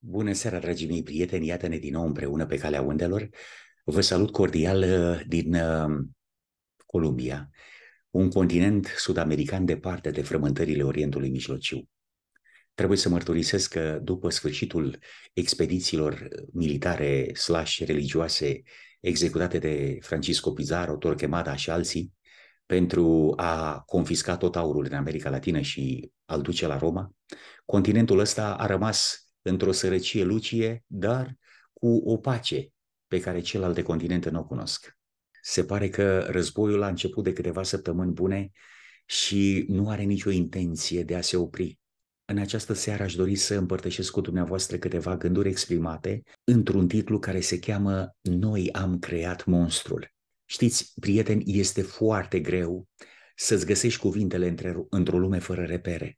Bună seara, dragii mei prieteni! Iată-ne din nou împreună pe calea undelor. Vă salut cordial uh, din uh, Columbia, un continent sud-american departe de frământările Orientului Mijlociu. Trebuie să mărturisesc că după sfârșitul expedițiilor militare slash religioase executate de Francisco Pizarro, Torquemada și alții, pentru a confisca tot aurul în America Latină și a-l duce la Roma, continentul ăsta a rămas într-o sărăcie lucie, dar cu o pace pe care celelalte continente nu o cunosc. Se pare că războiul a început de câteva săptămâni bune și nu are nicio intenție de a se opri. În această seară aș dori să împărtășesc cu dumneavoastră câteva gânduri exprimate într-un titlu care se cheamă Noi am creat monstrul. Știți, prieteni, este foarte greu să-ți găsești cuvintele într-o lume fără repere.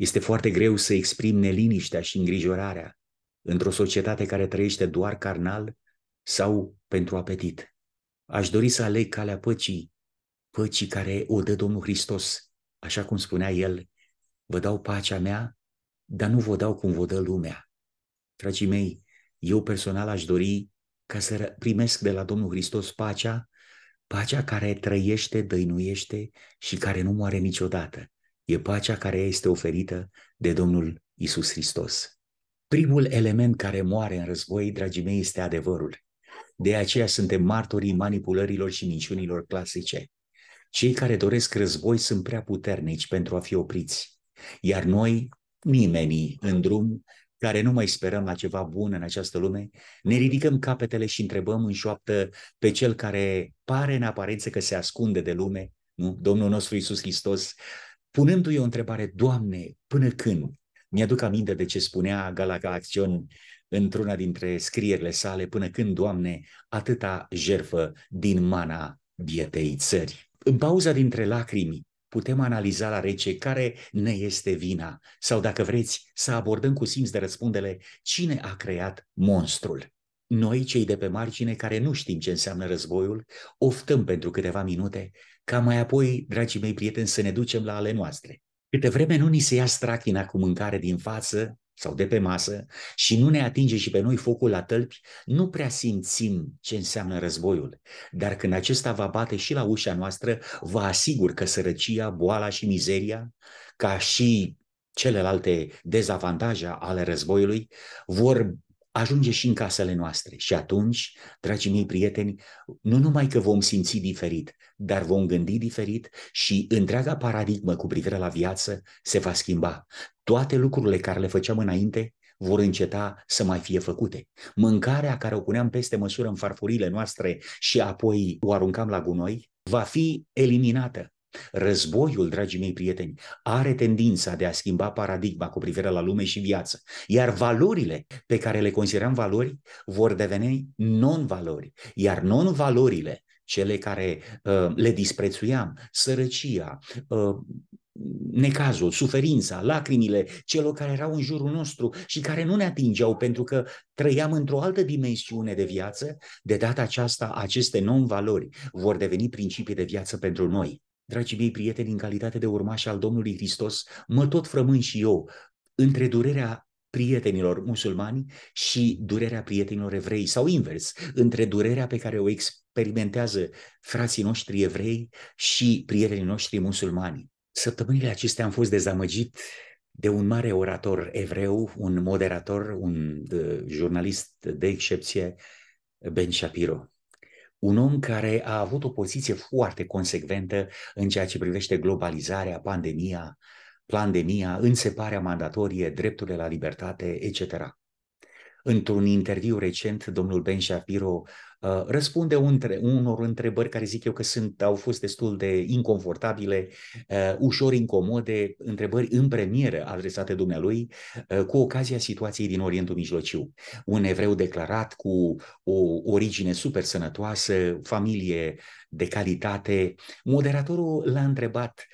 Este foarte greu să exprim neliniștea și îngrijorarea într-o societate care trăiește doar carnal sau pentru apetit. Aș dori să aleg calea păcii, păcii care o dă Domnul Hristos, așa cum spunea El, vă dau pacea mea, dar nu vă dau cum vă dă lumea. Dragii mei, eu personal aș dori ca să primesc de la Domnul Hristos pacea, pacea care trăiește, dăinuiește și care nu moare niciodată e pacea care este oferită de Domnul Isus Hristos. Primul element care moare în război, dragii mei, este adevărul. De aceea suntem martorii manipulărilor și minciunilor clasice. Cei care doresc război sunt prea puternici pentru a fi opriți, iar noi, nimeni în drum, care nu mai sperăm la ceva bun în această lume, ne ridicăm capetele și întrebăm în șoaptă pe cel care pare în aparență că se ascunde de lume, nu? Domnul nostru Isus Hristos punându-i o întrebare, Doamne, până când? Mi-aduc aminte de ce spunea Galaga Acțion într-una dintre scrierile sale, până când, Doamne, atâta jerfă din mana bietei țări. În pauza dintre lacrimi, putem analiza la rece care ne este vina sau, dacă vreți, să abordăm cu simț de răspundere cine a creat monstrul. Noi, cei de pe margine, care nu știm ce înseamnă războiul, oftăm pentru câteva minute ca mai apoi, dragii mei prieteni, să ne ducem la ale noastre. Câte vreme nu ni se ia strachina cu mâncare din față sau de pe masă și nu ne atinge și pe noi focul la tălpi, nu prea simțim ce înseamnă războiul. Dar când acesta va bate și la ușa noastră, vă asigur că sărăcia, boala și mizeria, ca și celelalte dezavantaje ale războiului, vor ajunge și în casele noastre. Și atunci, dragii mei prieteni, nu numai că vom simți diferit, dar vom gândi diferit și întreaga paradigmă cu privire la viață se va schimba. Toate lucrurile care le făceam înainte vor înceta să mai fie făcute. Mâncarea care o puneam peste măsură în farfurile noastre și apoi o aruncam la gunoi, va fi eliminată. Războiul, dragii mei prieteni, are tendința de a schimba paradigma cu privire la lume și viață, iar valorile pe care le considerăm valori vor deveni non-valori, iar non-valorile, cele care uh, le disprețuiam, sărăcia, uh, necazul, suferința, lacrimile celor care erau în jurul nostru și care nu ne atingeau pentru că trăiam într-o altă dimensiune de viață, de data aceasta aceste non-valori vor deveni principii de viață pentru noi dragii mei prieteni, în calitate de urmaș al Domnului Hristos, mă tot frămân și eu între durerea prietenilor musulmani și durerea prietenilor evrei sau invers, între durerea pe care o experimentează frații noștri evrei și prietenii noștri musulmani. Săptămânile acestea am fost dezamăgit de un mare orator evreu, un moderator, un uh, jurnalist de excepție, Ben Shapiro un om care a avut o poziție foarte consecventă în ceea ce privește globalizarea, pandemia, pandemia, înseparea mandatorie, drepturile la libertate, etc. Într-un interviu recent, domnul Ben Shapiro Uh, răspunde între, unor întrebări care zic eu că sunt, au fost destul de inconfortabile, uh, ușor incomode, întrebări în premieră adresate dumnealui uh, cu ocazia situației din Orientul Mijlociu. Un evreu declarat cu o origine super sănătoasă, familie de calitate. Moderatorul l-a întrebat,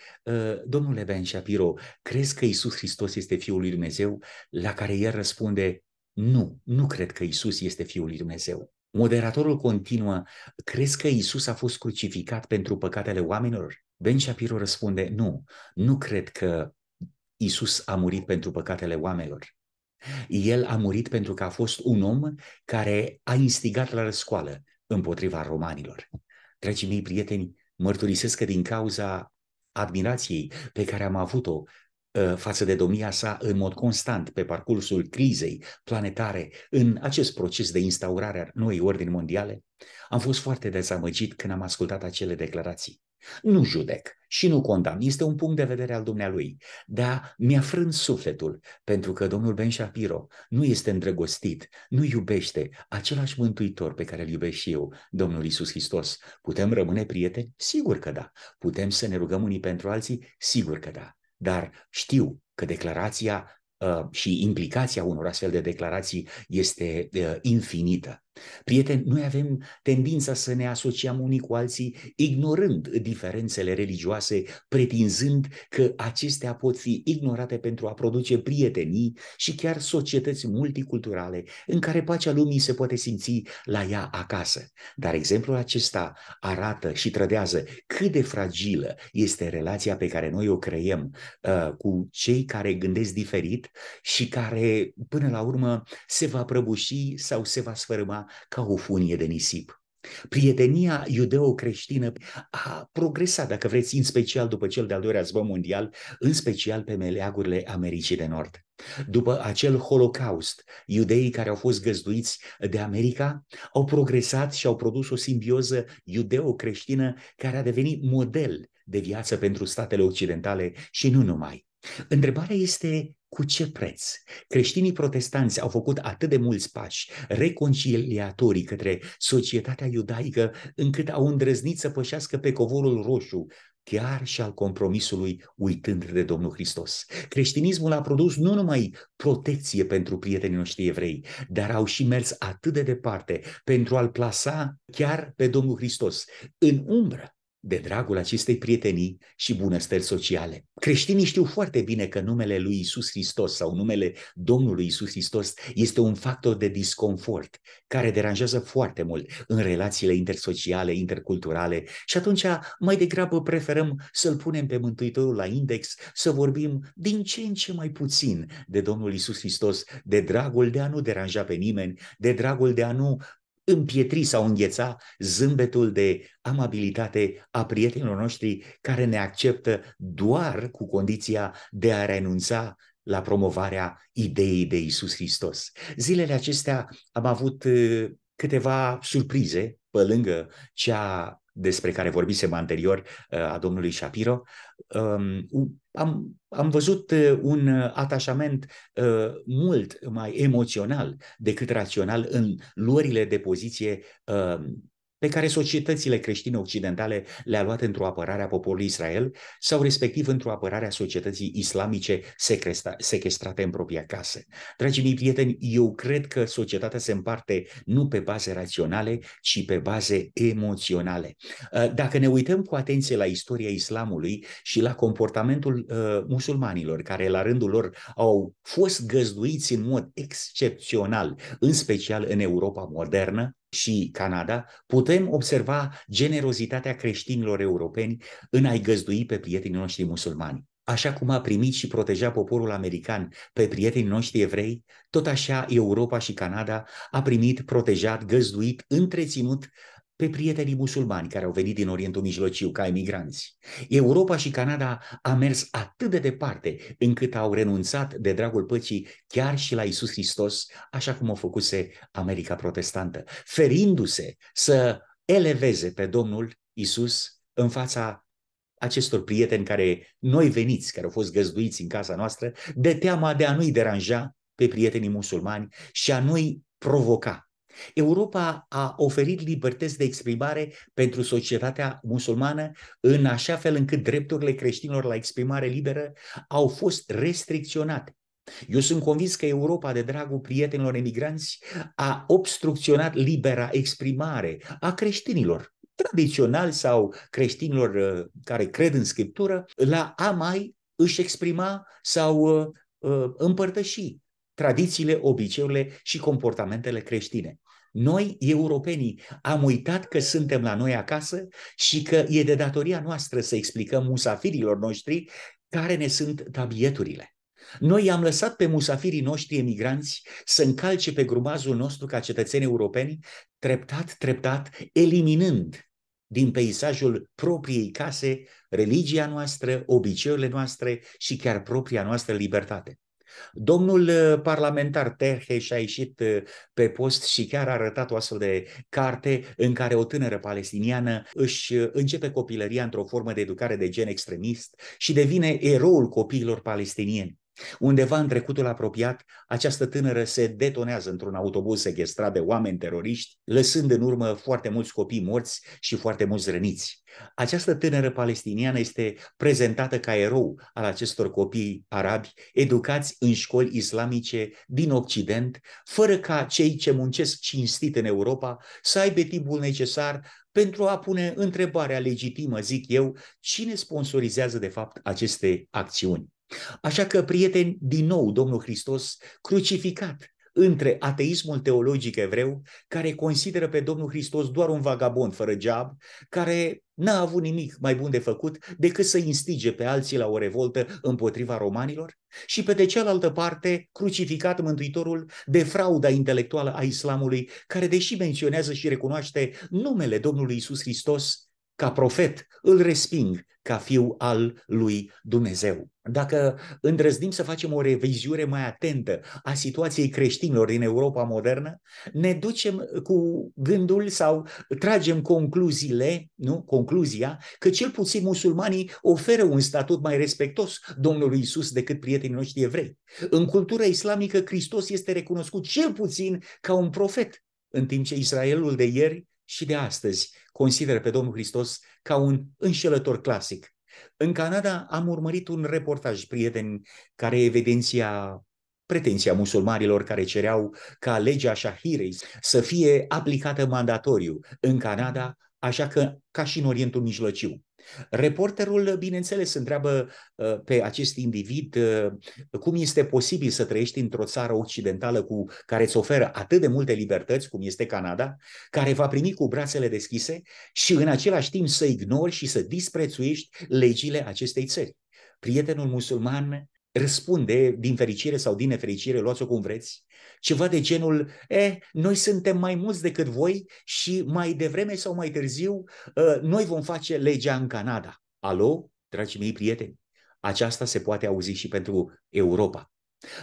domnule Ben Shapiro, crezi că Isus Hristos este Fiul lui Dumnezeu? La care el răspunde, nu, nu cred că Isus este Fiul lui Dumnezeu. Moderatorul continuă, crezi că Isus a fost crucificat pentru păcatele oamenilor? Ben Shapiro răspunde, nu, nu cred că Isus a murit pentru păcatele oamenilor. El a murit pentru că a fost un om care a instigat la răscoală împotriva romanilor. Dragii mei prieteni, mărturisesc că din cauza admirației pe care am avut-o Uh, față de domnia sa în mod constant pe parcursul crizei planetare în acest proces de instaurare a noii ordini mondiale, am fost foarte dezamăgit când am ascultat acele declarații. Nu judec și nu condamn, este un punct de vedere al dumnealui, dar mi-a frânt sufletul, pentru că domnul Ben Shapiro nu este îndrăgostit, nu iubește același mântuitor pe care îl iubesc și eu, domnul Isus Hristos. Putem rămâne prieteni? Sigur că da. Putem să ne rugăm unii pentru alții? Sigur că da dar știu că declarația uh, și implicația unor astfel de declarații este uh, infinită. Prieteni, noi avem tendința să ne asociam unii cu alții, ignorând diferențele religioase, pretinzând că acestea pot fi ignorate pentru a produce prietenii și chiar societăți multiculturale în care pacea lumii se poate simți la ea acasă. Dar exemplul acesta arată și trădează cât de fragilă este relația pe care noi o creiem uh, cu cei care gândesc diferit și care, până la urmă, se va prăbuși sau se va sfărâma ca o funie de nisip. Prietenia iudeo-creștină a progresat, dacă vreți, în special după cel de-al doilea război mondial, în special pe meleagurile Americii de Nord. După acel holocaust, iudeii care au fost găzduiți de America au progresat și au produs o simbioză iudeo-creștină care a devenit model de viață pentru statele occidentale și nu numai. Întrebarea este cu ce preț? Creștinii protestanți au făcut atât de mulți pași reconciliatorii către societatea iudaică încât au îndrăznit să pășească pe covorul roșu chiar și al compromisului uitând de Domnul Hristos. Creștinismul a produs nu numai protecție pentru prietenii noștri evrei, dar au și mers atât de departe pentru a-L plasa chiar pe Domnul Hristos în umbră de dragul acestei prietenii și bunăstări sociale. Creștinii știu foarte bine că numele lui Isus Hristos sau numele Domnului Isus Hristos este un factor de disconfort care deranjează foarte mult în relațiile intersociale, interculturale și atunci mai degrabă preferăm să-l punem pe Mântuitorul la index, să vorbim din ce în ce mai puțin de Domnul Isus Hristos, de dragul de a nu deranja pe nimeni, de dragul de a nu împietri sau îngheța zâmbetul de amabilitate a prietenilor noștri care ne acceptă doar cu condiția de a renunța la promovarea ideii de Isus Hristos. Zilele acestea am avut uh, câteva surprize pe lângă cea despre care vorbisem anterior uh, a domnului Shapiro, um, am, am văzut uh, un uh, atașament mult mai emoțional decât rațional în luările de poziție pe care societățile creștine occidentale le-a luat într-o apărare a poporului Israel sau respectiv într-o apărare a societății islamice sequestrate în propria casă. Dragii mei prieteni, eu cred că societatea se împarte nu pe baze raționale, ci pe baze emoționale. Uh, dacă ne uităm cu atenție la istoria islamului și la comportamentul uh, musulmanilor, care la rândul lor au fost găzduiți în mod excepțional, în special în Europa modernă, și Canada, putem observa generozitatea creștinilor europeni în a-i găzdui pe prietenii noștri musulmani. Așa cum a primit și proteja poporul american pe prietenii noștri evrei, tot așa Europa și Canada a primit, protejat, găzduit, întreținut pe prietenii musulmani care au venit din Orientul Mijlociu ca emigranți. Europa și Canada a mers atât de departe încât au renunțat de dragul păcii chiar și la Isus Hristos, așa cum o făcuse America protestantă, ferindu-se să eleveze pe Domnul Isus în fața acestor prieteni care noi veniți, care au fost găzduiți în casa noastră, de teama de a nu-i deranja pe prietenii musulmani și a nu-i provoca Europa a oferit libertăți de exprimare pentru societatea musulmană în așa fel încât drepturile creștinilor la exprimare liberă au fost restricționate. Eu sunt convins că Europa, de dragul prietenilor emigranți, a obstrucționat libera exprimare a creștinilor tradițional sau creștinilor uh, care cred în Scriptură, la a mai își exprima sau uh, uh, împărtăși tradițiile, obiceiurile și comportamentele creștine. Noi, europenii, am uitat că suntem la noi acasă și că e de datoria noastră să explicăm musafirilor noștri care ne sunt tabieturile. Noi i-am lăsat pe musafirii noștri emigranți să încalce pe grumazul nostru ca cetățeni europeni, treptat, treptat, eliminând din peisajul propriei case religia noastră, obiceiurile noastre și chiar propria noastră libertate. Domnul uh, parlamentar Terheș a ieșit uh, pe post și chiar a arătat o astfel de carte în care o tânără palestiniană își uh, începe copilăria într-o formă de educare de gen extremist și devine eroul copiilor palestinieni. Undeva în trecutul apropiat, această tânără se detonează într-un autobuz sequestrat de oameni teroriști, lăsând în urmă foarte mulți copii morți și foarte mulți răniți. Această tânără palestiniană este prezentată ca erou al acestor copii arabi educați în școli islamice din Occident, fără ca cei ce muncesc cinstit în Europa să aibă timpul necesar pentru a pune întrebarea legitimă, zic eu, cine sponsorizează de fapt aceste acțiuni. Așa că, prieteni, din nou Domnul Hristos crucificat între ateismul teologic evreu, care consideră pe Domnul Hristos doar un vagabond fără geab, care n-a avut nimic mai bun de făcut decât să instige pe alții la o revoltă împotriva romanilor, și pe de cealaltă parte, crucificat Mântuitorul de frauda intelectuală a islamului, care, deși menționează și recunoaște numele Domnului Isus Hristos, ca profet, îl resping ca fiu al lui Dumnezeu. Dacă îndrăznim să facem o revizuire mai atentă a situației creștinilor din Europa modernă, ne ducem cu gândul sau tragem concluziile, nu? concluzia că cel puțin musulmanii oferă un statut mai respectos Domnului Isus decât prietenii noștri evrei. În cultura islamică, Hristos este recunoscut cel puțin ca un profet, în timp ce Israelul de ieri și de astăzi consideră pe Domnul Hristos ca un înșelător clasic. În Canada am urmărit un reportaj, prieten, care evidenția pretenția musulmanilor care cereau ca legea șahirei să fie aplicată mandatoriu în Canada, așa că ca și în Orientul Mijlociu. Reporterul, bineînțeles, întreabă uh, pe acest individ uh, cum este posibil să trăiești într-o țară occidentală cu care îți oferă atât de multe libertăți, cum este Canada, care va primi cu brațele deschise și în același timp să ignori și să disprețuiești legile acestei țări. Prietenul musulman răspunde, din fericire sau din nefericire, luați-o cum vreți, ceva de genul, eh, noi suntem mai mulți decât voi și mai devreme sau mai târziu ă, noi vom face legea în Canada. Alo, dragii mei prieteni, aceasta se poate auzi și pentru Europa.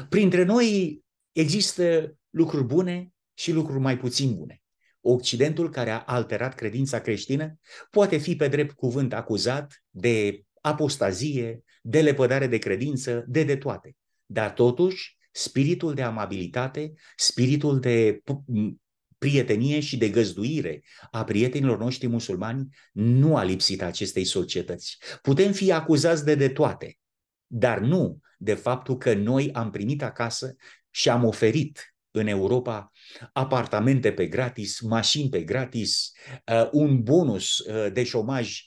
Printre noi există lucruri bune și lucruri mai puțin bune. Occidentul care a alterat credința creștină poate fi pe drept cuvânt acuzat de apostazie, de lepădare de credință, de de toate. Dar totuși, spiritul de amabilitate, spiritul de prietenie și de găzduire a prietenilor noștri musulmani nu a lipsit acestei societăți. Putem fi acuzați de de toate, dar nu de faptul că noi am primit acasă și am oferit în Europa apartamente pe gratis, mașini pe gratis, uh, un bonus uh, de șomaj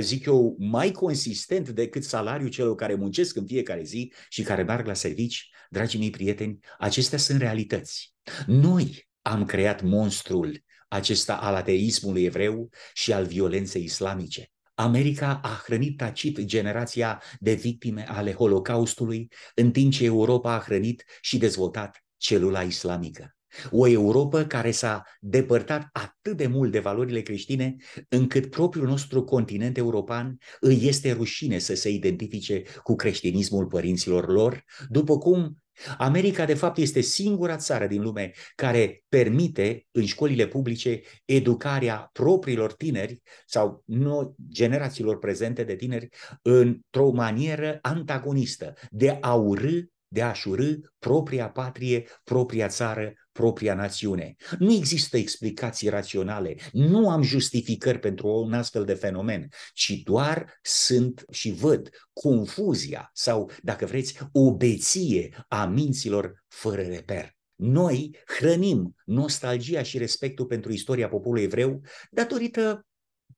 zic eu, mai consistent decât salariul celor care muncesc în fiecare zi și care merg la servici, dragii mei prieteni, acestea sunt realități. Noi am creat monstrul acesta al ateismului evreu și al violenței islamice. America a hrănit tacit generația de victime ale Holocaustului, în timp ce Europa a hrănit și dezvoltat celula islamică. O Europa care s-a depărtat atât de mult de valorile creștine, încât propriul nostru continent european îi este rușine să se identifice cu creștinismul părinților lor, după cum America, de fapt, este singura țară din lume care permite în școlile publice educarea propriilor tineri sau nu, generațiilor prezente de tineri într-o manieră antagonistă, de a urâ de a-și urâ propria patrie, propria țară, propria națiune. Nu există explicații raționale, nu am justificări pentru un astfel de fenomen, ci doar sunt și văd confuzia sau, dacă vreți, obeție a minților fără reper. Noi hrănim nostalgia și respectul pentru istoria poporului evreu datorită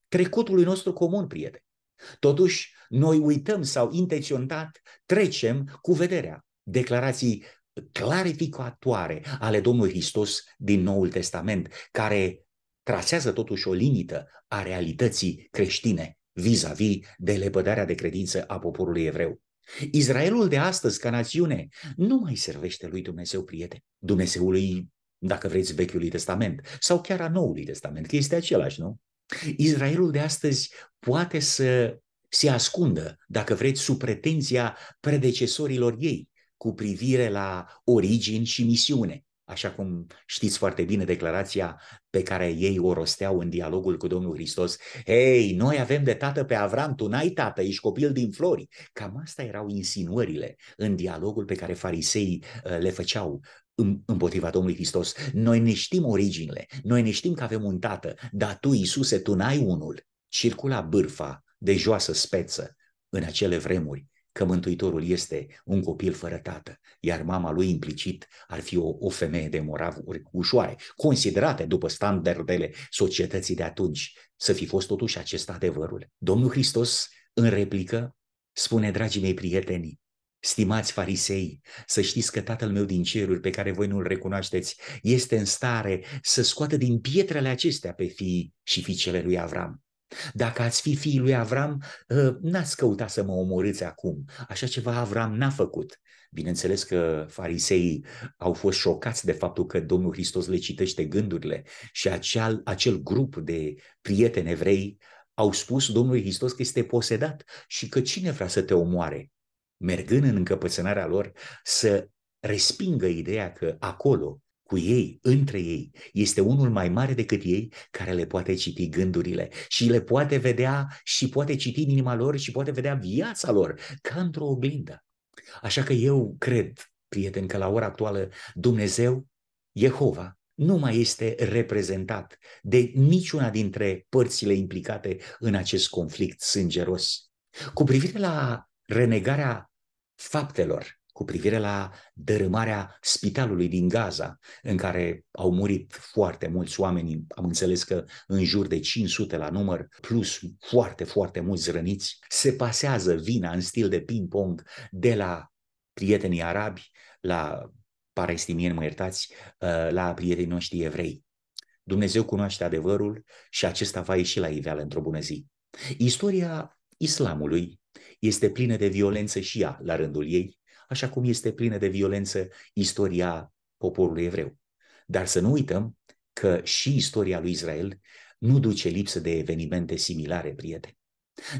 trecutului nostru comun, prieteni. Totuși, noi uităm sau intenționat trecem cu vederea declarații clarificatoare ale Domnului Hristos din Noul Testament, care trasează totuși o limită a realității creștine vis-a-vis de lepădarea de credință a poporului evreu. Israelul de astăzi, ca națiune, nu mai servește lui Dumnezeu, prieten, Dumnezeului, dacă vreți, Vechiului Testament sau chiar a Noului Testament, că este același, nu? Israelul de astăzi poate să se ascundă, dacă vreți, sub pretenția predecesorilor ei, cu privire la origini și misiune, așa cum știți foarte bine declarația pe care ei o rosteau în dialogul cu Domnul Hristos. Hei, noi avem de tată pe Avram, tu n-ai tată, ești copil din flori. Cam asta erau insinuările în dialogul pe care fariseii uh, le făceau împotriva Domnului Hristos. Noi ne știm originile, noi ne știm că avem un tată, dar tu, Iisuse, tu n-ai unul. Circula bârfa de joasă speță în acele vremuri că Mântuitorul este un copil fără tată, iar mama lui implicit ar fi o, o femeie de moravuri ușoare, considerate după standardele societății de atunci, să fi fost totuși acest adevărul. Domnul Hristos, în replică, spune, dragii mei prieteni, Stimați farisei, să știți că Tatăl meu din ceruri, pe care voi nu-l recunoașteți, este în stare să scoată din pietrele acestea pe fii și fiicele lui Avram. Dacă ați fi fiul lui Avram, ă, n-ați căutat să mă omorâți acum. Așa ceva Avram n-a făcut. Bineînțeles că fariseii au fost șocați de faptul că Domnul Hristos le citește gândurile și acel, acel grup de prieteni evrei au spus Domnului Hristos că este posedat și că cine vrea să te omoare? Mergând în încăpățânarea lor să respingă ideea că acolo cu ei, între ei, este unul mai mare decât ei care le poate citi gândurile și le poate vedea și poate citi inima lor și poate vedea viața lor ca într-o oglindă. Așa că eu cred, prieten, că la ora actuală Dumnezeu, Jehova, nu mai este reprezentat de niciuna dintre părțile implicate în acest conflict sângeros. Cu privire la renegarea faptelor, cu privire la dărâmarea spitalului din Gaza, în care au murit foarte mulți oameni, am înțeles că în jur de 500 la număr, plus foarte, foarte mulți răniți, se pasează vina în stil de ping-pong de la prietenii arabi, la palestinieni, mă iertați, uh, la prietenii noștri evrei. Dumnezeu cunoaște adevărul și acesta va ieși la iveală într-o bună zi. Istoria islamului este plină de violență și ea la rândul ei, așa cum este plină de violență istoria poporului evreu. Dar să nu uităm că și istoria lui Israel nu duce lipsă de evenimente similare, prieteni.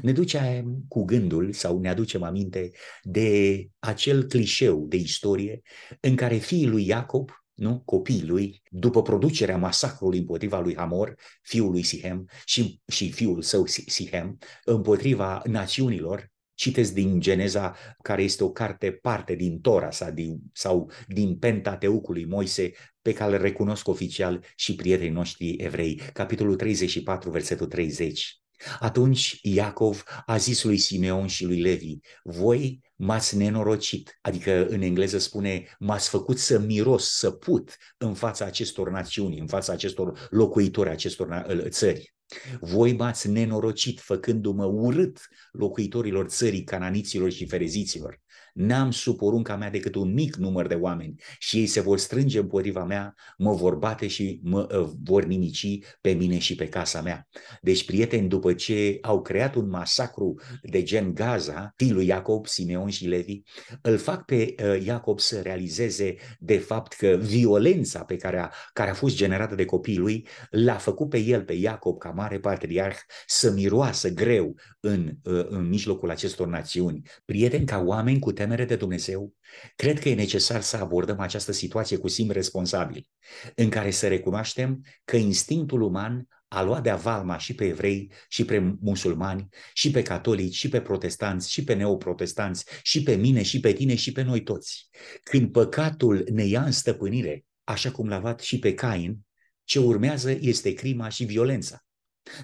Ne duce cu gândul sau ne aducem aminte de acel clișeu de istorie în care fiii lui Iacob, nu? copiii lui, după producerea masacrului împotriva lui Hamor, fiul lui Sihem și, și fiul său Sihem, împotriva națiunilor, Citesc din Geneza, care este o carte parte din Tora sau din, sau din Pentateucului Moise, pe care îl recunosc oficial și prietenii noștri evrei. Capitolul 34, versetul 30. Atunci Iacov a zis lui Simeon și lui Levi, voi m-ați nenorocit, adică în engleză spune, m-ați făcut să miros, să put în fața acestor națiuni, în fața acestor locuitori, acestor ă, țări. Voi m-ați nenorocit făcându-mă urât locuitorilor țării cananiților și fereziților. N-am sub porunca mea decât un mic număr de oameni și ei se vor strânge împotriva mea, mă vor bate și mă uh, vor nimici pe mine și pe casa mea. Deci, prieteni, după ce au creat un masacru de gen Gaza, fiul lui Iacob, Simeon și Levi, îl fac pe uh, Iacob să realizeze de fapt că violența pe care a, care a fost generată de copiii lui l-a făcut pe el, pe Iacob, ca mare patriarh, să miroasă greu în, uh, în mijlocul acestor națiuni. Prieteni, ca oameni cu temere de Dumnezeu, cred că e necesar să abordăm această situație cu simț responsabil, în care să recunoaștem că instinctul uman a luat de avalma și pe evrei, și pe musulmani, și pe catolici, și pe protestanți, și pe neoprotestanți, și pe mine, și pe tine, și pe noi toți. Când păcatul ne ia în stăpânire, așa cum l-a luat și pe Cain, ce urmează este crima și violența.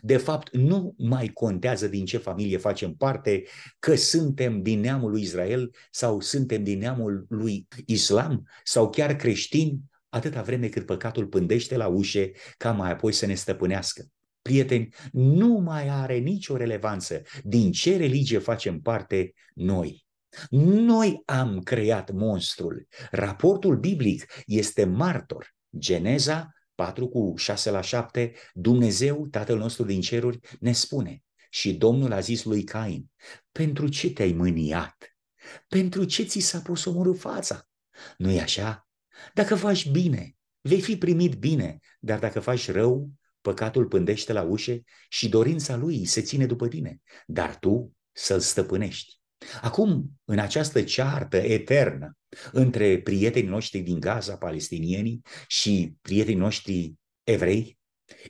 De fapt, nu mai contează din ce familie facem parte, că suntem din neamul lui Israel sau suntem din neamul lui Islam sau chiar creștini, atâta vreme cât păcatul pândește la ușe ca mai apoi să ne stăpânească. Prieteni, nu mai are nicio relevanță din ce religie facem parte noi. Noi am creat monstrul. Raportul biblic este martor. Geneza 4 cu 6 la 7, Dumnezeu, Tatăl nostru din ceruri, ne spune și Domnul a zis lui Cain, pentru ce te-ai mâniat? Pentru ce ți s-a pus omorul fața? nu e așa? Dacă faci bine, vei fi primit bine, dar dacă faci rău, păcatul pândește la ușe și dorința lui se ține după tine, dar tu să-l stăpânești. Acum, în această ceartă eternă între prietenii noștri din Gaza, palestinienii, și prietenii noștri evrei,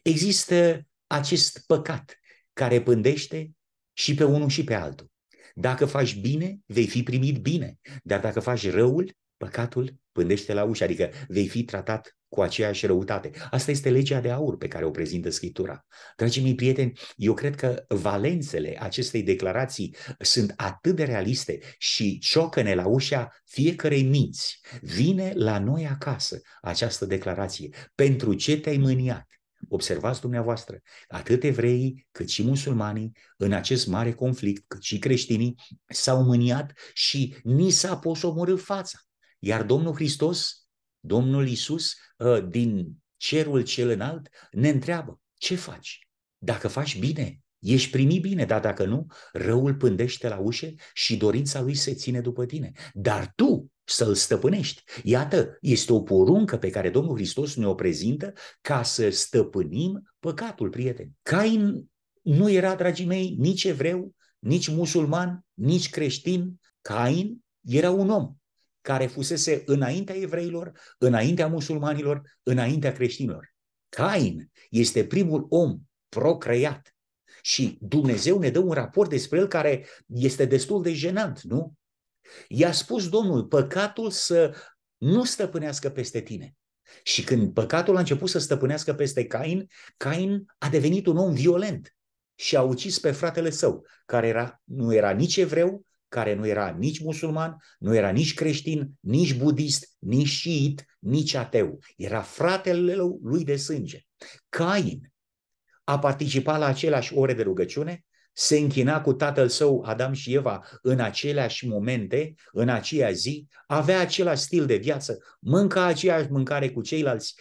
există acest păcat care pândește și pe unul și pe altul. Dacă faci bine, vei fi primit bine, dar dacă faci răul, păcatul pândește la ușă, adică vei fi tratat cu aceeași răutate. Asta este legea de aur pe care o prezintă Scriptura. Dragii mei prieteni, eu cred că valențele acestei declarații sunt atât de realiste și ciocăne la ușa fiecărei minți. Vine la noi acasă această declarație. Pentru ce te-ai mâniat? Observați dumneavoastră, atât evreii cât și musulmanii în acest mare conflict, cât și creștinii s-au mâniat și ni s-a în fața. Iar Domnul Hristos Domnul Isus ă, din cerul cel înalt ne întreabă, ce faci? Dacă faci bine, ești primit bine, dar dacă nu, răul pândește la ușe și dorința lui se ține după tine. Dar tu să-l stăpânești. Iată, este o poruncă pe care Domnul Hristos ne-o prezintă ca să stăpânim păcatul, prieteni. Cain nu era, dragii mei, nici evreu, nici musulman, nici creștin. Cain era un om care fusese înaintea evreilor, înaintea musulmanilor, înaintea creștinilor. Cain este primul om procreat și Dumnezeu ne dă un raport despre el care este destul de jenant, nu? I-a spus Domnul, păcatul să nu stăpânească peste tine. Și când păcatul a început să stăpânească peste Cain, Cain a devenit un om violent și a ucis pe fratele său, care era, nu era nici evreu, care nu era nici musulman, nu era nici creștin, nici budist, nici șiit, nici ateu. Era fratele lui de sânge. Cain a participat la aceleași ore de rugăciune, se închina cu tatăl său Adam și Eva în aceleași momente, în aceea zi, avea același stil de viață, mânca aceeași mâncare cu ceilalți.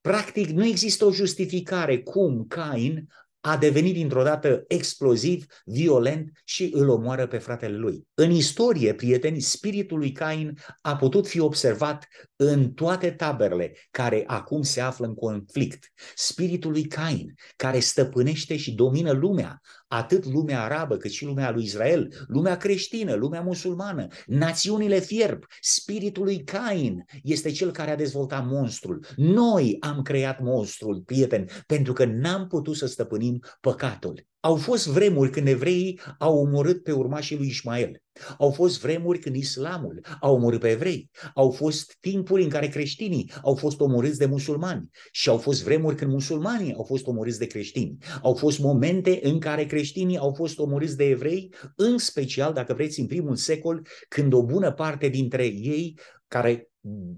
Practic nu există o justificare cum Cain a devenit dintr-o dată exploziv, violent și îl omoară pe fratele lui. În istorie, prietenii, spiritul lui Cain a putut fi observat în toate taberele care acum se află în conflict. Spiritul lui Cain, care stăpânește și domină lumea, atât lumea arabă cât și lumea lui Israel, lumea creștină, lumea musulmană, națiunile fierb, spiritul lui Cain este cel care a dezvoltat monstrul. Noi am creat monstrul, prieteni, pentru că n-am putut să stăpânim păcatul. Au fost vremuri când evreii au omorât pe urmașii lui Ismael. Au fost vremuri când islamul a omorât pe evrei. Au fost timpuri în care creștinii au fost omorâți de musulmani și au fost vremuri când musulmanii au fost omorâți de creștini. Au fost momente în care creștinii au fost omorâți de evrei, în special, dacă vreți, în primul secol, când o bună parte dintre ei, care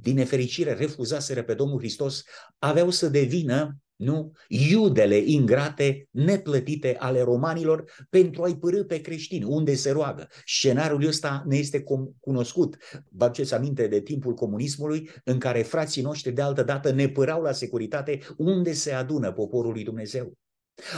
din nefericire refuzaseră pe Domnul Hristos, aveau să devină nu? Iudele ingrate, neplătite ale romanilor pentru a-i părâ pe creștini, unde se roagă. Scenariul ăsta ne este cunoscut. Vă aduceți aminte de timpul comunismului în care frații noștri de altă dată ne părau la securitate unde se adună poporul lui Dumnezeu.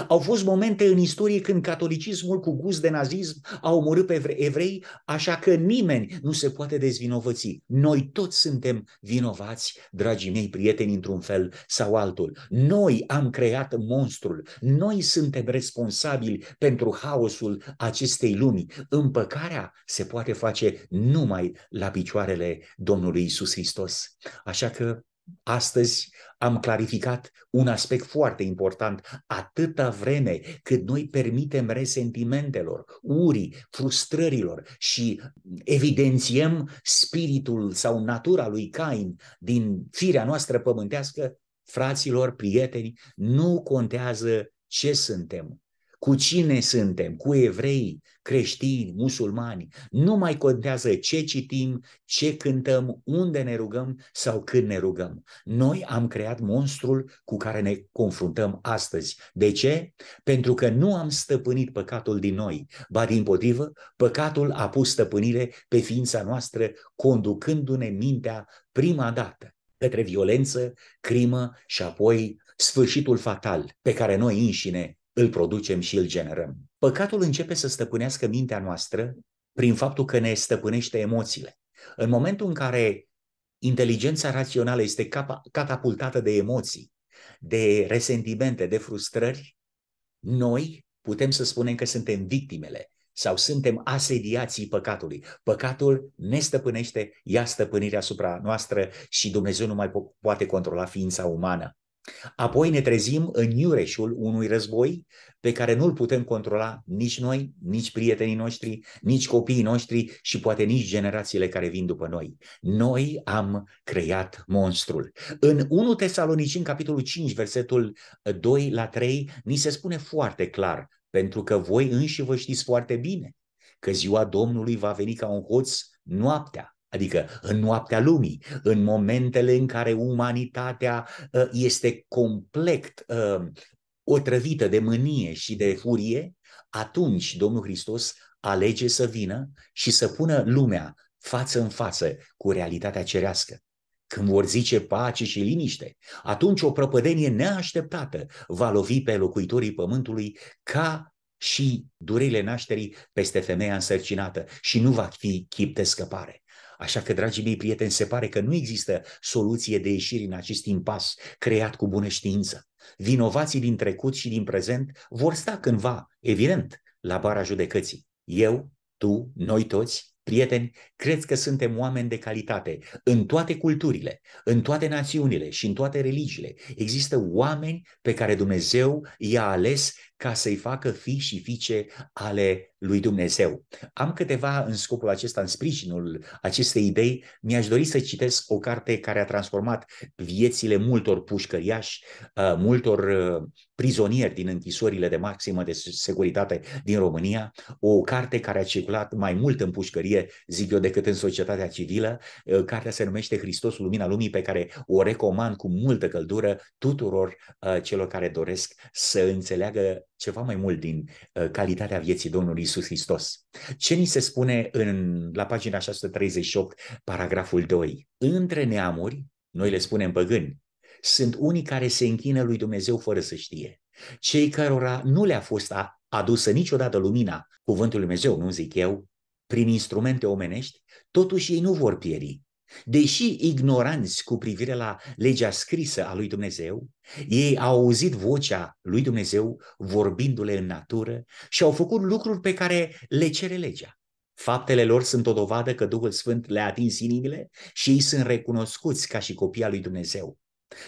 Au fost momente în istorie când catolicismul cu gust de nazism a omorât pe evrei, așa că nimeni nu se poate dezvinovăți. Noi toți suntem vinovați, dragii mei prieteni, într-un fel sau altul. Noi am creat monstrul. Noi suntem responsabili pentru haosul acestei lumi. Împăcarea se poate face numai la picioarele Domnului Isus Hristos. Așa că Astăzi am clarificat un aspect foarte important. Atâta vreme cât noi permitem resentimentelor, urii, frustrărilor și evidențiem spiritul sau natura lui Cain din firea noastră pământească, fraților, prieteni, nu contează ce suntem, cu cine suntem, cu evrei, creștini, musulmani. Nu mai contează ce citim, ce cântăm, unde ne rugăm sau când ne rugăm. Noi am creat monstrul cu care ne confruntăm astăzi. De ce? Pentru că nu am stăpânit păcatul din noi, ba din potrivă, păcatul a pus stăpânire pe ființa noastră, conducându-ne mintea prima dată către violență, crimă și apoi sfârșitul fatal pe care noi înșine îl producem și îl generăm. Păcatul începe să stăpânească mintea noastră prin faptul că ne stăpânește emoțiile. În momentul în care inteligența rațională este catapultată de emoții, de resentimente, de frustrări, noi putem să spunem că suntem victimele sau suntem asediații păcatului. Păcatul ne stăpânește, ia stăpânirea asupra noastră și Dumnezeu nu mai po- poate controla ființa umană. Apoi ne trezim în iureșul unui război pe care nu-l putem controla nici noi, nici prietenii noștri, nici copiii noștri și poate nici generațiile care vin după noi. Noi am creat monstrul. În 1 Tesalonici, în capitolul 5, versetul 2 la 3, ni se spune foarte clar, pentru că voi înși vă știți foarte bine că ziua Domnului va veni ca un hoț noaptea Adică în noaptea lumii, în momentele în care umanitatea ă, este complet ă, otrăvită de mânie și de furie, atunci Domnul Hristos alege să vină și să pună lumea față în față cu realitatea cerească. Când vor zice pace și liniște, atunci o prăpădenie neașteptată va lovi pe locuitorii pământului ca și durile nașterii peste femeia însărcinată și nu va fi chip de scăpare. Așa că, dragii mei prieteni, se pare că nu există soluție de ieșire în acest impas creat cu bună știință. Vinovații din trecut și din prezent vor sta cândva, evident, la bara judecății. Eu, tu, noi toți, prieteni, cred că suntem oameni de calitate. În toate culturile, în toate națiunile și în toate religiile există oameni pe care Dumnezeu i-a ales ca să-i facă fi și fiice ale lui Dumnezeu. Am câteva în scopul acesta, în sprijinul acestei idei. Mi-aș dori să citesc o carte care a transformat viețile multor pușcăriași, multor prizonieri din închisorile de maximă de securitate din România, o carte care a circulat mai mult în pușcărie, zic eu, decât în societatea civilă. Cartea se numește Hristos, Lumina Lumii, pe care o recomand cu multă căldură tuturor celor care doresc să înțeleagă ceva mai mult din uh, calitatea vieții Domnului Isus Hristos. Ce ni se spune în, la pagina 638, paragraful 2? Între neamuri, noi le spunem păgâni, sunt unii care se închină lui Dumnezeu fără să știe, cei cărora nu le-a fost adusă niciodată lumina, cuvântul lui Dumnezeu, nu zic eu, prin instrumente omenești, totuși ei nu vor pieri, Deși ignoranți cu privire la legea scrisă a lui Dumnezeu, ei au auzit vocea lui Dumnezeu vorbindu-le în natură și au făcut lucruri pe care le cere legea. Faptele lor sunt o dovadă că Duhul Sfânt le-a atins inimile și ei sunt recunoscuți ca și copii al lui Dumnezeu.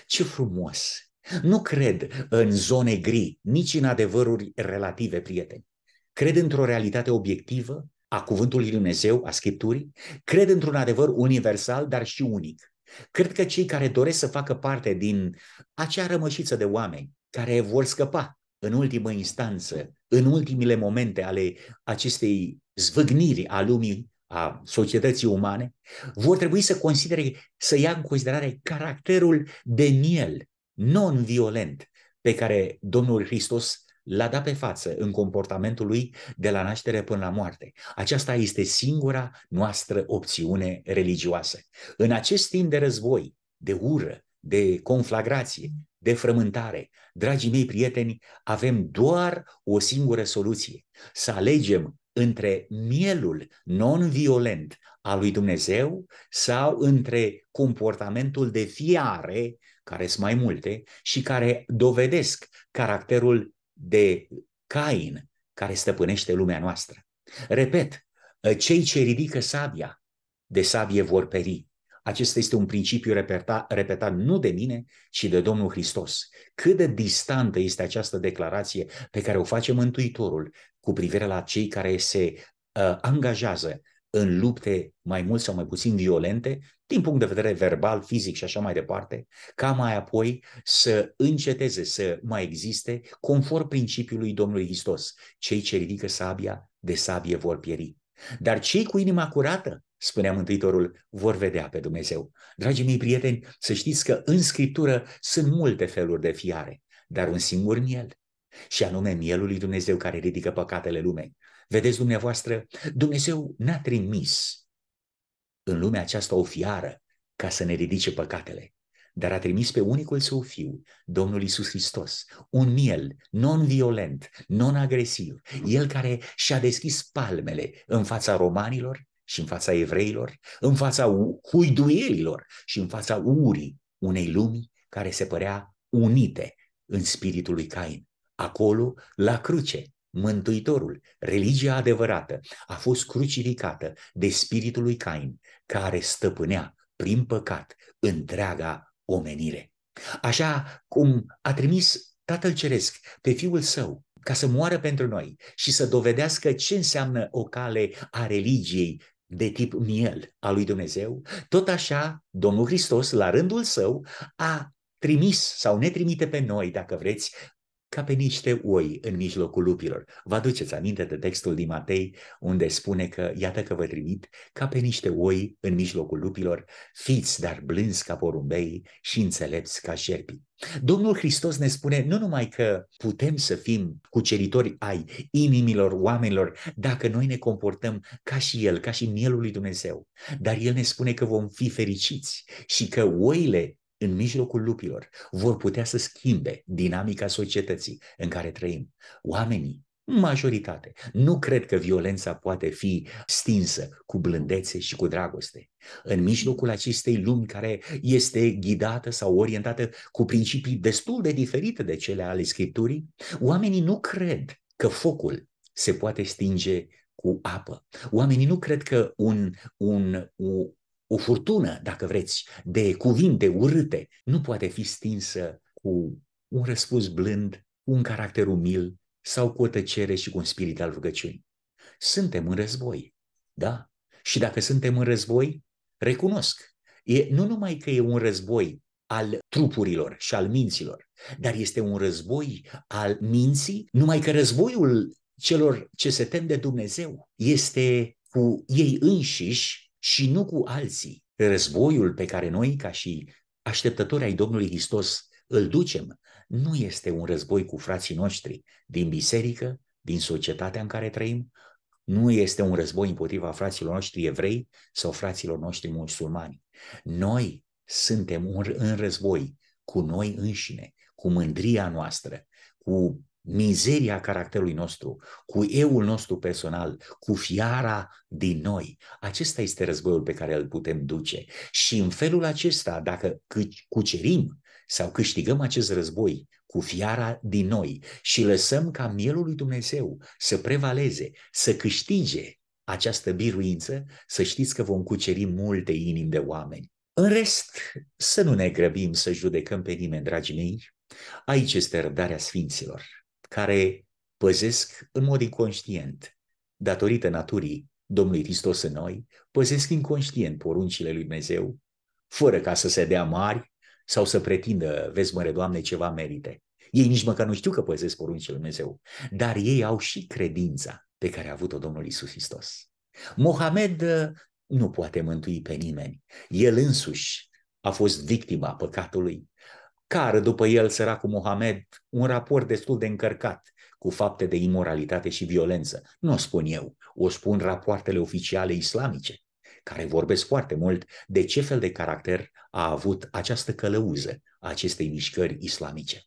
Ce frumos! Nu cred în zone gri, nici în adevăruri relative, prieteni. Cred într-o realitate obiectivă a cuvântului Lui Dumnezeu, a Scripturii, cred într-un adevăr universal, dar și unic. Cred că cei care doresc să facă parte din acea rămășiță de oameni care vor scăpa în ultimă instanță, în ultimile momente ale acestei zvâgniri a lumii, a societății umane, vor trebui să considere, să ia în considerare caracterul de miel non-violent pe care Domnul Hristos l-a dat pe față în comportamentul lui de la naștere până la moarte. Aceasta este singura noastră opțiune religioasă. În acest timp de război, de ură, de conflagrație, de frământare, dragii mei prieteni, avem doar o singură soluție, să alegem între mielul non-violent al lui Dumnezeu sau între comportamentul de fiare, care sunt mai multe, și care dovedesc caracterul de Cain care stăpânește lumea noastră. Repet, cei ce ridică sabia, de sabie vor peri. Acesta este un principiu repeta, repetat nu de mine, ci de Domnul Hristos. Cât de distantă este această declarație pe care o face Mântuitorul cu privire la cei care se uh, angajează în lupte mai mult sau mai puțin violente din punct de vedere verbal, fizic și așa mai departe, ca mai apoi să înceteze să mai existe conform principiului Domnului Hristos. Cei ce ridică sabia, de sabie vor pieri. Dar cei cu inima curată, spunea Mântuitorul, vor vedea pe Dumnezeu. Dragii mei prieteni, să știți că în Scriptură sunt multe feluri de fiare, dar un singur miel, și anume mielul lui Dumnezeu care ridică păcatele lumei. Vedeți dumneavoastră, Dumnezeu n-a trimis în lumea aceasta o fiară ca să ne ridice păcatele, dar a trimis pe unicul său fiu, Domnul Isus Hristos, un miel non-violent, non-agresiv, el care și-a deschis palmele în fața romanilor și în fața evreilor, în fața huiduielilor și în fața urii unei lumi care se părea unite în spiritul lui Cain. Acolo, la cruce, Mântuitorul, religia adevărată, a fost crucificată de spiritul lui Cain, care stăpânea prin păcat întreaga omenire. Așa cum a trimis Tatăl Ceresc pe Fiul Său ca să moară pentru noi și să dovedească ce înseamnă o cale a religiei de tip miel a lui Dumnezeu, tot așa Domnul Hristos, la rândul său, a trimis sau ne trimite pe noi, dacă vreți, ca pe niște oi în mijlocul lupilor. Vă aduceți aminte de textul din Matei unde spune că iată că vă trimit ca pe niște oi în mijlocul lupilor, fiți dar blânzi ca porumbei și înțelepți ca șerpi. Domnul Hristos ne spune nu numai că putem să fim cuceritori ai inimilor oamenilor dacă noi ne comportăm ca și El, ca și Mielul lui Dumnezeu, dar El ne spune că vom fi fericiți și că oile în mijlocul lupilor, vor putea să schimbe dinamica societății în care trăim. Oamenii, majoritate, nu cred că violența poate fi stinsă cu blândețe și cu dragoste. În mijlocul acestei lumi care este ghidată sau orientată cu principii destul de diferite de cele ale Scripturii, oamenii nu cred că focul se poate stinge cu apă. Oamenii nu cred că un, un, un, o furtună, dacă vreți, de cuvinte urâte, nu poate fi stinsă cu un răspuns blând, un caracter umil sau cu o tăcere și cu un spirit al rugăciunii. Suntem în război, da? Și dacă suntem în război, recunosc. E, nu numai că e un război al trupurilor și al minților, dar este un război al minții, numai că războiul celor ce se tem de Dumnezeu este cu ei înșiși și nu cu alții. Războiul pe care noi, ca și așteptători ai Domnului Hristos, îl ducem, nu este un război cu frații noștri din biserică, din societatea în care trăim, nu este un război împotriva fraților noștri evrei sau fraților noștri musulmani. Noi suntem în război cu noi înșine, cu mândria noastră, cu mizeria caracterului nostru, cu euul nostru personal, cu fiara din noi. Acesta este războiul pe care îl putem duce. Și în felul acesta, dacă cucerim sau câștigăm acest război cu fiara din noi și lăsăm ca mielul lui Dumnezeu să prevaleze, să câștige această biruință, să știți că vom cuceri multe inimi de oameni. În rest, să nu ne grăbim să judecăm pe nimeni, dragii mei. Aici este răbdarea sfinților care păzesc în mod inconștient, datorită naturii Domnului Hristos în noi, păzesc inconștient poruncile lui Dumnezeu, fără ca să se dea mari sau să pretindă, vezi măre, Doamne, ceva merite. Ei nici măcar nu știu că păzesc poruncile lui Dumnezeu, dar ei au și credința pe care a avut-o Domnul Isus Hristos. Mohamed uh, nu poate mântui pe nimeni. El însuși a fost victima păcatului, care după el săracul Mohamed un raport destul de încărcat cu fapte de imoralitate și violență. Nu o spun eu, o spun rapoartele oficiale islamice, care vorbesc foarte mult de ce fel de caracter a avut această călăuză a acestei mișcări islamice.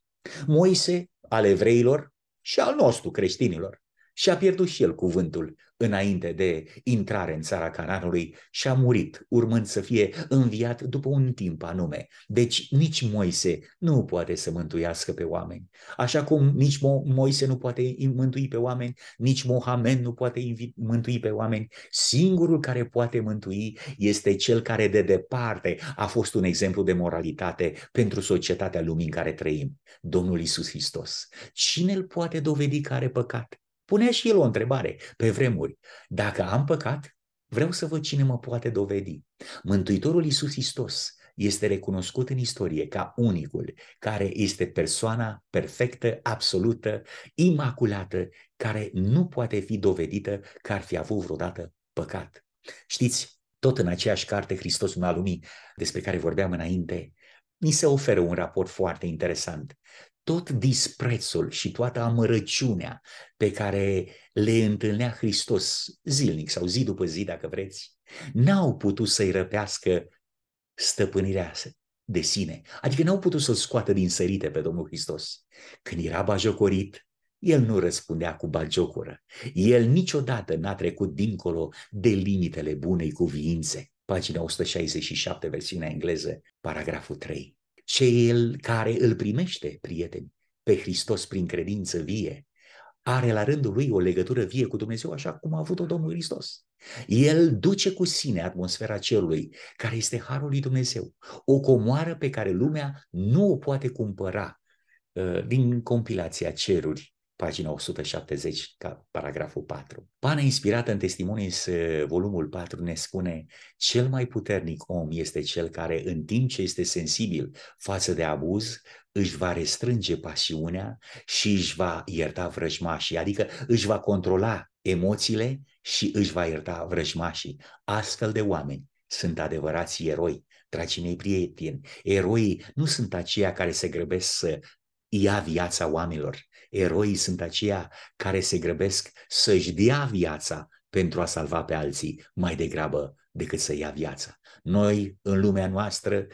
Moise, al evreilor și al nostru, creștinilor, și a pierdut și el cuvântul înainte de intrare în țara Cananului și a murit, urmând să fie înviat după un timp anume. Deci nici Moise nu poate să mântuiască pe oameni. Așa cum nici Mo- Moise nu poate mântui pe oameni, nici Mohamed nu poate mântui pe oameni. Singurul care poate mântui este cel care de departe a fost un exemplu de moralitate pentru societatea lumii în care trăim, Domnul Isus Hristos. Cine îl poate dovedi că are păcat? Pune și el o întrebare pe vremuri. Dacă am păcat, vreau să văd cine mă poate dovedi. Mântuitorul Iisus Hristos este recunoscut în istorie ca unicul, care este persoana perfectă, absolută, imaculată, care nu poate fi dovedită că ar fi avut vreodată păcat. Știți, tot în aceeași carte, Hristos una lumii, despre care vorbeam înainte, ni se oferă un raport foarte interesant tot disprețul și toată amărăciunea pe care le întâlnea Hristos zilnic sau zi după zi, dacă vreți, n-au putut să-i răpească stăpânirea de sine. Adică n-au putut să-l scoată din sărite pe Domnul Hristos. Când era bajocorit, el nu răspundea cu bagiocură. El niciodată n-a trecut dincolo de limitele bunei cuviințe. Pagina 167, versiunea engleză, paragraful 3. Cel care îl primește, prieteni, pe Hristos prin credință vie, are la rândul lui o legătură vie cu Dumnezeu, așa cum a avut-o Domnul Hristos. El duce cu sine atmosfera cerului, care este harul lui Dumnezeu, o comoară pe care lumea nu o poate cumpăra uh, din compilația ceruri pagina 170, ca paragraful 4. Pana inspirată în testimonii, eh, volumul 4, ne spune cel mai puternic om este cel care, în timp ce este sensibil față de abuz, își va restrânge pasiunea și își va ierta vrăjmașii, adică își va controla emoțiile și își va ierta vrăjmașii. Astfel de oameni sunt adevărați eroi, dragii mei prieteni. Eroii nu sunt aceia care se grăbesc să ia viața oamenilor, Eroii sunt aceia care se grăbesc să-și dea viața pentru a salva pe alții mai degrabă decât să ia viața. Noi, în lumea noastră,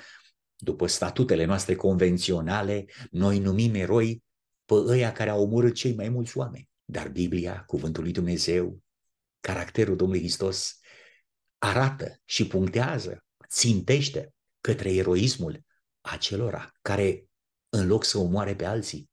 după statutele noastre convenționale, noi numim eroi pe ăia care au omorât cei mai mulți oameni. Dar Biblia, Cuvântul lui Dumnezeu, caracterul Domnului Hristos arată și punctează, țintește către eroismul acelora care, în loc să omoare pe alții,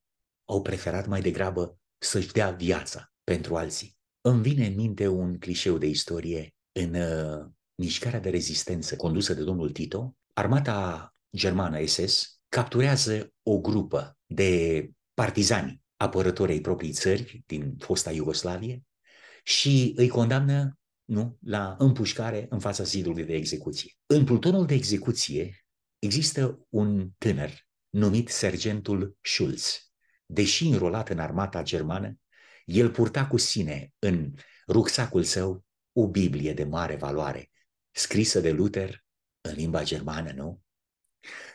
au preferat mai degrabă să-și dea viața pentru alții. Îmi vine în minte un clișeu de istorie. În uh, mișcarea de rezistență condusă de domnul Tito, armata germană SS capturează o grupă de partizani apărători ai proprii țări din fosta Iugoslavie și îi condamnă nu, la împușcare în fața zidului de execuție. În plutonul de execuție există un tânăr numit sergentul Schulz, deși înrolat în armata germană, el purta cu sine în rucsacul său o Biblie de mare valoare, scrisă de Luther în limba germană, nu?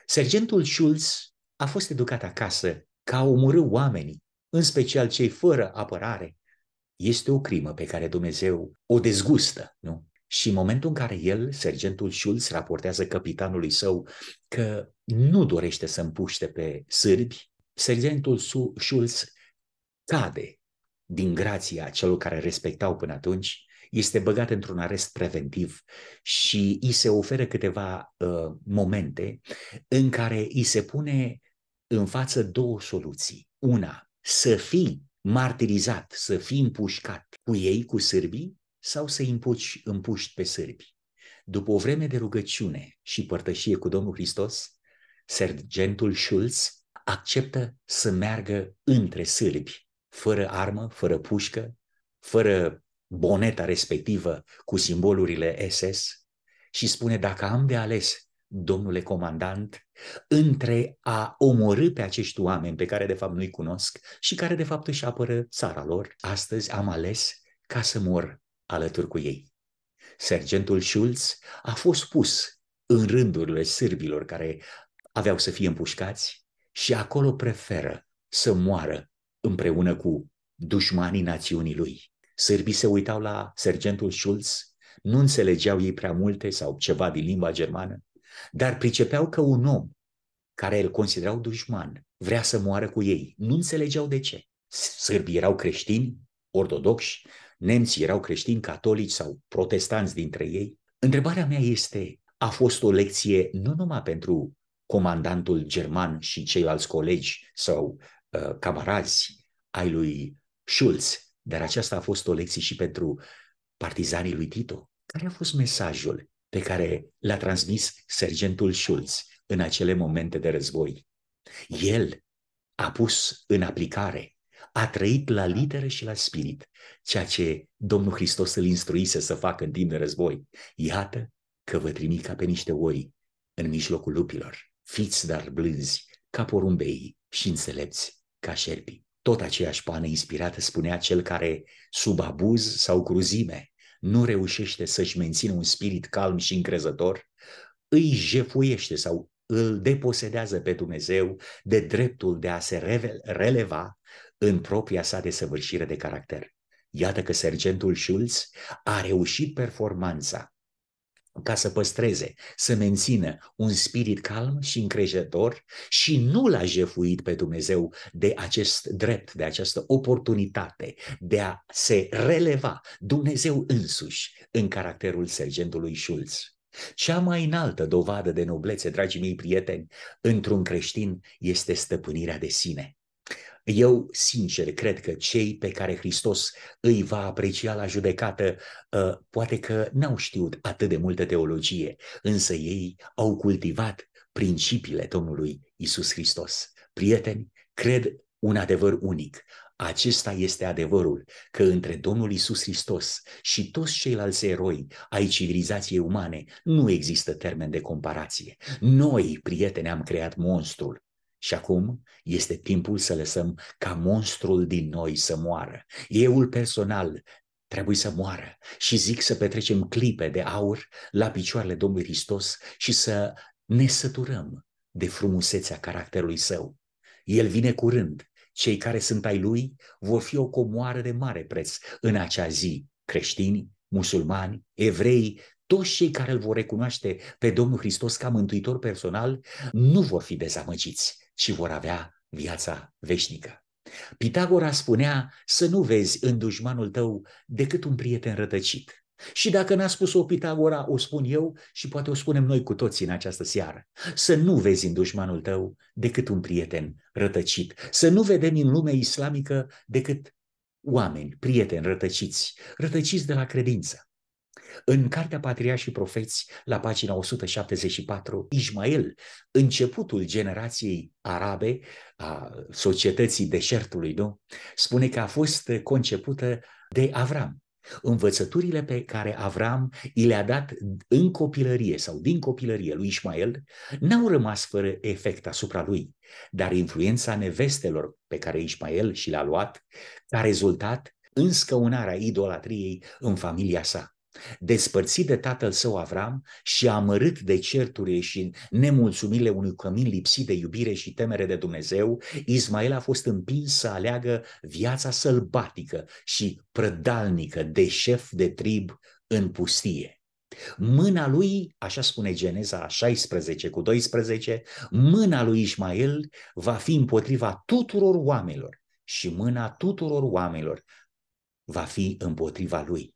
Sergentul Schulz a fost educat acasă ca a omorâ oamenii, în special cei fără apărare. Este o crimă pe care Dumnezeu o dezgustă, nu? Și în momentul în care el, sergentul Schulz, raportează capitanului său că nu dorește să împuște pe sârbi, sergentul Schulz cade din grația celor care respectau până atunci, este băgat într-un arest preventiv și îi se oferă câteva uh, momente în care îi se pune în față două soluții. Una, să fii martirizat, să fii împușcat cu ei, cu sârbii, sau să îi împuști pe sârbi. După o vreme de rugăciune și părtășie cu Domnul Hristos, sergentul Schulz acceptă să meargă între sârbi, fără armă, fără pușcă, fără boneta respectivă cu simbolurile SS și spune, dacă am de ales, domnule comandant, între a omorâ pe acești oameni pe care de fapt nu-i cunosc și care de fapt își apără țara lor, astăzi am ales ca să mor alături cu ei. Sergentul Schulz a fost pus în rândurile sârbilor care aveau să fie împușcați și acolo preferă să moară împreună cu dușmanii națiunii lui. Sârbii se uitau la sergentul Schulz, nu înțelegeau ei prea multe sau ceva din limba germană, dar pricepeau că un om care îl considerau dușman vrea să moară cu ei. Nu înțelegeau de ce. Sârbii erau creștini, ortodoxi, nemții erau creștini, catolici sau protestanți dintre ei. Întrebarea mea este, a fost o lecție nu numai pentru comandantul german și ceilalți colegi sau uh, camarazi ai lui Schulz. Dar aceasta a fost o lecție și pentru partizanii lui Tito. Care a fost mesajul pe care l-a transmis sergentul Schulz în acele momente de război? El a pus în aplicare, a trăit la literă și la spirit ceea ce Domnul Hristos îl instruise să facă în timp de război. Iată că vă trimit ca pe niște oi în mijlocul lupilor. Fiți dar blânzi ca porumbeii și înțelepți ca șerpii. Tot aceeași pană inspirată spunea cel care, sub abuz sau cruzime, nu reușește să-și mențină un spirit calm și încrezător, îi jefuiește sau îl deposedează pe Dumnezeu de dreptul de a se releva în propria sa desăvârșire de caracter. Iată că sergentul Schulz a reușit performanța ca să păstreze, să mențină un spirit calm și încrejător și nu l-a jefuit pe Dumnezeu de acest drept, de această oportunitate de a se releva Dumnezeu însuși în caracterul sergentului Schulz. Cea mai înaltă dovadă de noblețe, dragii mei prieteni, într-un creștin este stăpânirea de sine. Eu, sincer, cred că cei pe care Hristos îi va aprecia la judecată, ă, poate că n-au știut atât de multă teologie, însă ei au cultivat principiile Domnului Isus Hristos. Prieteni, cred un adevăr unic. Acesta este adevărul, că între Domnul Isus Hristos și toți ceilalți eroi ai civilizației umane nu există termen de comparație. Noi, prieteni, am creat monstrul și acum este timpul să lăsăm ca monstrul din noi să moară. Euul personal trebuie să moară și zic să petrecem clipe de aur la picioarele Domnului Hristos și să ne săturăm de frumusețea caracterului său. El vine curând. Cei care sunt ai lui vor fi o comoară de mare preț în acea zi. Creștini, musulmani, evrei, toți cei care îl vor recunoaște pe Domnul Hristos ca mântuitor personal nu vor fi dezamăgiți și vor avea viața veșnică. Pitagora spunea să nu vezi în dușmanul tău decât un prieten rătăcit. Și dacă n-a spus-o Pitagora, o spun eu și poate o spunem noi cu toții în această seară. Să nu vezi în dușmanul tău decât un prieten rătăcit. Să nu vedem în lumea islamică decât oameni, prieteni rătăciți, rătăciți de la credință, în Cartea Patria și Profeți, la pagina 174, Ismael, începutul generației arabe, a societății deșertului, nu? spune că a fost concepută de Avram. Învățăturile pe care Avram i le-a dat în copilărie sau din copilărie lui Ismael n-au rămas fără efect asupra lui, dar influența nevestelor pe care Ismael și le-a luat, ca rezultat în scăunarea idolatriei în familia sa despărțit de tatăl său Avram și amărât de certuri și nemulțumirile unui cămin lipsit de iubire și temere de Dumnezeu, Ismael a fost împins să aleagă viața sălbatică și prădalnică de șef de trib în pustie. Mâna lui, așa spune Geneza 16 cu 12, mâna lui Ismael va fi împotriva tuturor oamenilor și mâna tuturor oamenilor va fi împotriva lui.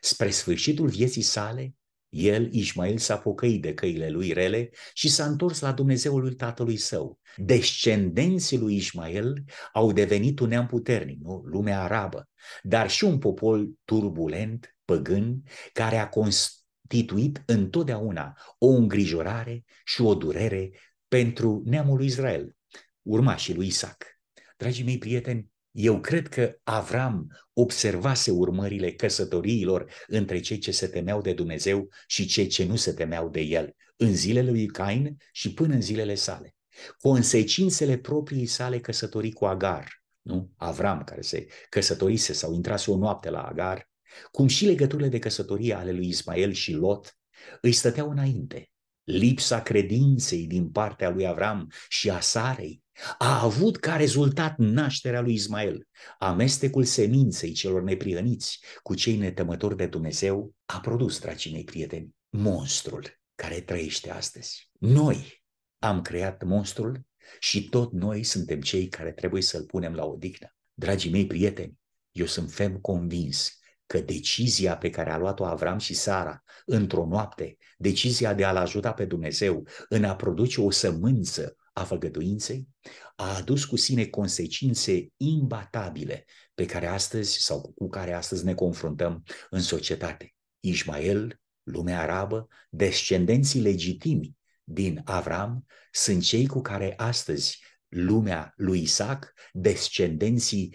Spre sfârșitul vieții sale, el, Ismail, s-a pocăit de căile lui rele și s-a întors la Dumnezeul tatălui său. Descendenții lui Ismail au devenit un neam puternic, nu? lumea arabă, dar și un popor turbulent, păgân, care a constituit întotdeauna o îngrijorare și o durere pentru neamul lui Israel, urmașii lui Isaac. Dragii mei prieteni, eu cred că Avram observase urmările căsătoriilor între cei ce se temeau de Dumnezeu și cei ce nu se temeau de el, în zilele lui Cain și până în zilele sale. Consecințele proprii sale căsătorii cu Agar, nu? Avram care se căsătorise sau intrase o noapte la Agar, cum și legăturile de căsătorie ale lui Ismael și Lot, îi stăteau înainte lipsa credinței din partea lui Avram și a Sarei a avut ca rezultat nașterea lui Ismael. Amestecul seminței celor neprihăniți cu cei netămători de Dumnezeu a produs, dragii mei prieteni, monstrul care trăiește astăzi. Noi am creat monstrul și tot noi suntem cei care trebuie să-l punem la odihnă. Dragii mei prieteni, eu sunt fem convins că decizia pe care a luat-o Avram și Sara într-o noapte, decizia de a-L ajuta pe Dumnezeu în a produce o sămânță a făgăduinței, a adus cu sine consecințe imbatabile pe care astăzi sau cu care astăzi ne confruntăm în societate. Ismael, lumea arabă, descendenții legitimi din Avram sunt cei cu care astăzi lumea lui Isaac, descendenții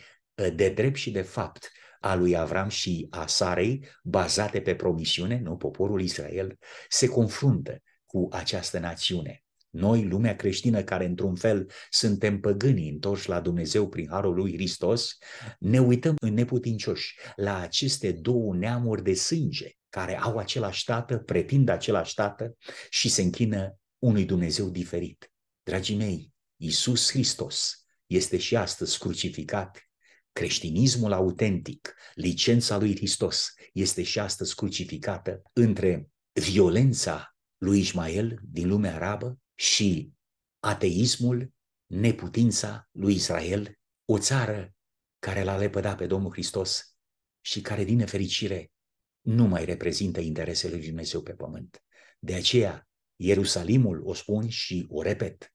de drept și de fapt a lui Avram și a Sarei, bazate pe promisiune, nu? poporul Israel, se confruntă cu această națiune. Noi, lumea creștină, care într-un fel suntem păgânii întorși la Dumnezeu prin harul lui Hristos, ne uităm în neputincioși la aceste două neamuri de sânge care au același tată, pretind același tată și se închină unui Dumnezeu diferit. Dragii mei, Isus Hristos este și astăzi crucificat Creștinismul autentic, licența lui Hristos, este și astăzi crucificată între violența lui Ismael din lumea arabă și ateismul, neputința lui Israel, o țară care l-a lepădat pe Domnul Hristos și care, din nefericire, nu mai reprezintă interesele lui Dumnezeu pe pământ. De aceea, Ierusalimul, o spun și o repet,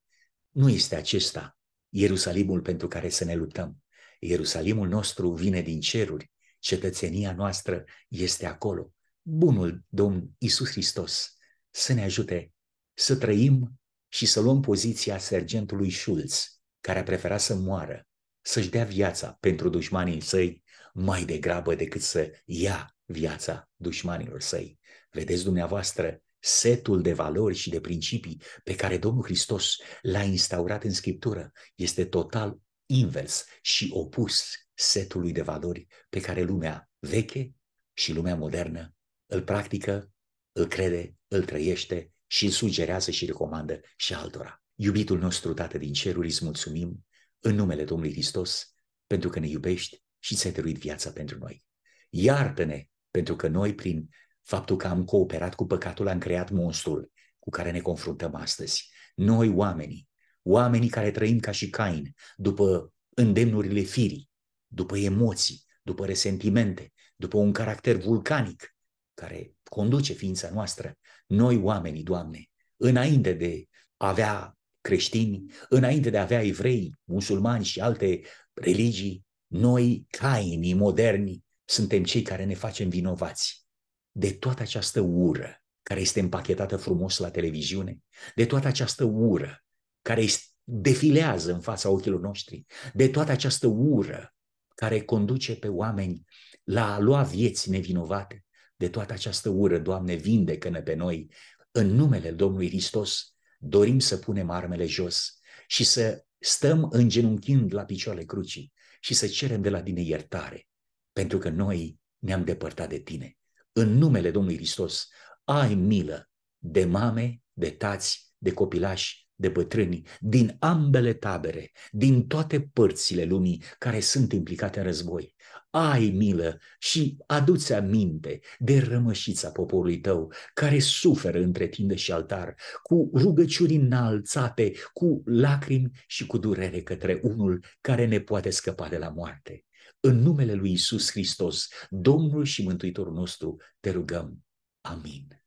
nu este acesta Ierusalimul pentru care să ne luptăm, Ierusalimul nostru vine din ceruri, cetățenia noastră este acolo. Bunul Domn Isus Hristos să ne ajute să trăim și să luăm poziția sergentului Schulz, care a preferat să moară, să-și dea viața pentru dușmanii săi mai degrabă decât să ia viața dușmanilor săi. Vedeți dumneavoastră setul de valori și de principii pe care Domnul Hristos l-a instaurat în Scriptură este total invers și opus setului de valori pe care lumea veche și lumea modernă îl practică, îl crede, îl trăiește și îl sugerează și recomandă și altora. Iubitul nostru Tată din ceruri, îți mulțumim în numele Domnului Hristos pentru că ne iubești și ți-ai dăruit viața pentru noi. Iartă-ne pentru că noi prin faptul că am cooperat cu păcatul am creat monstrul cu care ne confruntăm astăzi. Noi oamenii oamenii care trăim ca și Cain, după îndemnurile firii, după emoții, după resentimente, după un caracter vulcanic care conduce ființa noastră, noi oamenii, Doamne, înainte de a avea creștini, înainte de a avea evrei, musulmani și alte religii, noi, cainii moderni, suntem cei care ne facem vinovați de toată această ură care este împachetată frumos la televiziune, de toată această ură care îi defilează în fața ochilor noștri, de toată această ură care conduce pe oameni la a lua vieți nevinovate, de toată această ură, Doamne, vindecă-ne pe noi. În numele Domnului Hristos dorim să punem armele jos și să stăm îngenunchind la picioarele crucii și să cerem de la tine iertare, pentru că noi ne-am depărtat de tine. În numele Domnului Hristos, ai milă de mame, de tați, de copilași de bătrâni din ambele tabere, din toate părțile lumii care sunt implicate în război. Ai milă și aduți aminte de rămășița poporului tău care suferă între tine și altar, cu rugăciuni înalțate, cu lacrimi și cu durere către unul care ne poate scăpa de la moarte. În numele lui Isus Hristos, Domnul și Mântuitorul nostru, te rugăm. Amin.